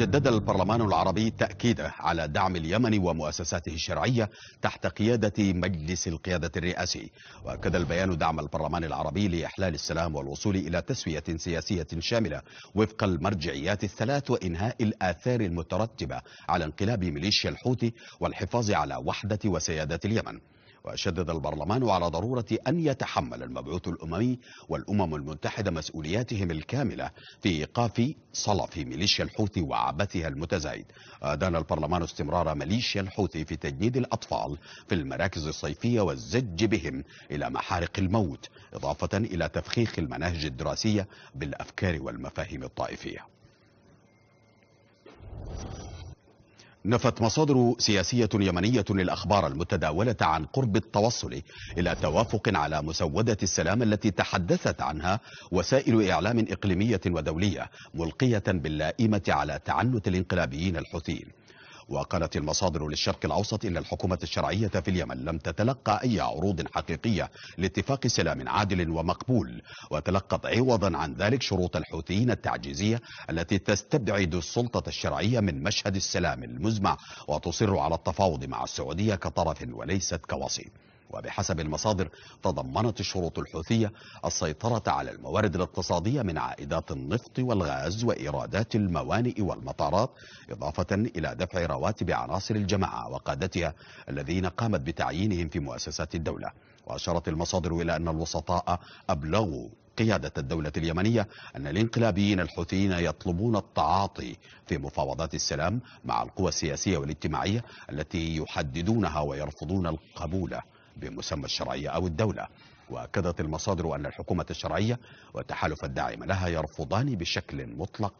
جدد البرلمان العربي تأكيده على دعم اليمن ومؤسساته الشرعية تحت قيادة مجلس القيادة الرئاسي وأكد البيان دعم البرلمان العربي لإحلال السلام والوصول إلى تسوية سياسية شاملة وفق المرجعيات الثلاث وإنهاء الآثار المترتبة على انقلاب ميليشيا الحوثي والحفاظ على وحدة وسيادة اليمن وشدد البرلمان على ضرورة أن يتحمل المبعوث الأممي والأمم المتحدة مسؤولياتهم الكاملة في إيقاف صلف ميليشيا الحوثي وعبثها المتزايد أدان البرلمان استمرار ميليشيا الحوثي في تجنيد الأطفال في المراكز الصيفية والزج بهم إلى محارق الموت إضافة إلى تفخيخ المناهج الدراسية بالأفكار والمفاهيم الطائفية نفت مصادر سياسية يمنية الأخبار المتداولة عن قرب التوصل إلى توافق على مسودة السلام التي تحدثت عنها وسائل إعلام إقليمية ودولية ملقية باللائمة على تعنت الانقلابيين الحوثيين وقالت المصادر للشرق الأوسط إن الحكومة الشرعية في اليمن لم تتلقى أي عروض حقيقية لاتفاق سلام عادل ومقبول وتلقت عوضا عن ذلك شروط الحوثيين التعجيزية التي تستبعد السلطة الشرعية من مشهد السلام المزمع وتصر على التفاوض مع السعودية كطرف وليست كوسيط وبحسب المصادر تضمنت الشروط الحوثية السيطرة على الموارد الاقتصادية من عائدات النفط والغاز وإيرادات الموانئ والمطارات إضافة إلى دفع رواتب عناصر الجماعة وقادتها الذين قامت بتعيينهم في مؤسسات الدولة وأشارت المصادر إلى أن الوسطاء أبلغوا قيادة الدولة اليمنية أن الانقلابيين الحوثيين يطلبون التعاطي في مفاوضات السلام مع القوى السياسية والاجتماعية التي يحددونها ويرفضون القبول بمسمى الشرعية أو الدولة وأكدت المصادر أن الحكومة الشرعية والتحالف الداعم لها يرفضان بشكل مطلق